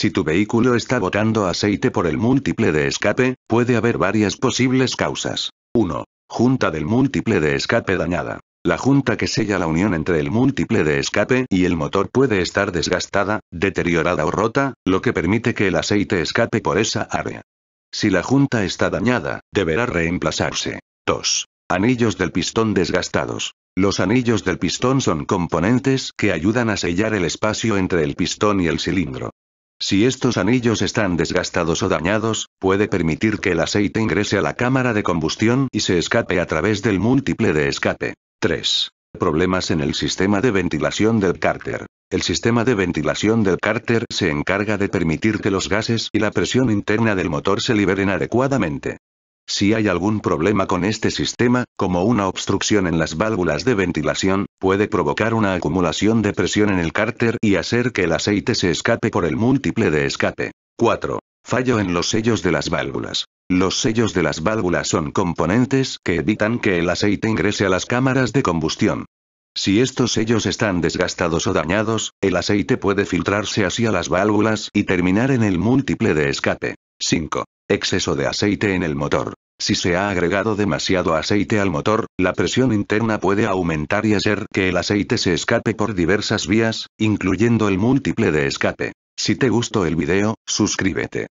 Si tu vehículo está botando aceite por el múltiple de escape, puede haber varias posibles causas. 1. Junta del múltiple de escape dañada. La junta que sella la unión entre el múltiple de escape y el motor puede estar desgastada, deteriorada o rota, lo que permite que el aceite escape por esa área. Si la junta está dañada, deberá reemplazarse. 2. Anillos del pistón desgastados. Los anillos del pistón son componentes que ayudan a sellar el espacio entre el pistón y el cilindro. Si estos anillos están desgastados o dañados, puede permitir que el aceite ingrese a la cámara de combustión y se escape a través del múltiple de escape. 3. Problemas en el sistema de ventilación del cárter. El sistema de ventilación del cárter se encarga de permitir que los gases y la presión interna del motor se liberen adecuadamente. Si hay algún problema con este sistema, como una obstrucción en las válvulas de ventilación, puede provocar una acumulación de presión en el cárter y hacer que el aceite se escape por el múltiple de escape. 4. Fallo en los sellos de las válvulas. Los sellos de las válvulas son componentes que evitan que el aceite ingrese a las cámaras de combustión. Si estos sellos están desgastados o dañados, el aceite puede filtrarse hacia las válvulas y terminar en el múltiple de escape. 5. Exceso de aceite en el motor. Si se ha agregado demasiado aceite al motor, la presión interna puede aumentar y hacer que el aceite se escape por diversas vías, incluyendo el múltiple de escape. Si te gustó el video, suscríbete.